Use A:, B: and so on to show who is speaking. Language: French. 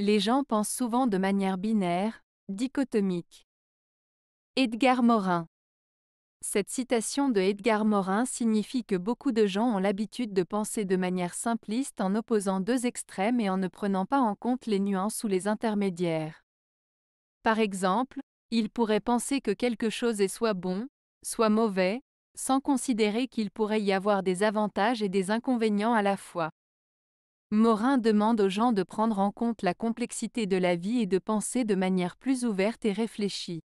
A: Les gens pensent souvent de manière binaire, dichotomique. Edgar Morin Cette citation de Edgar Morin signifie que beaucoup de gens ont l'habitude de penser de manière simpliste en opposant deux extrêmes et en ne prenant pas en compte les nuances ou les intermédiaires. Par exemple, ils pourraient penser que quelque chose est soit bon, soit mauvais, sans considérer qu'il pourrait y avoir des avantages et des inconvénients à la fois. Morin demande aux gens de prendre en compte la complexité de la vie et de penser de manière plus ouverte et réfléchie.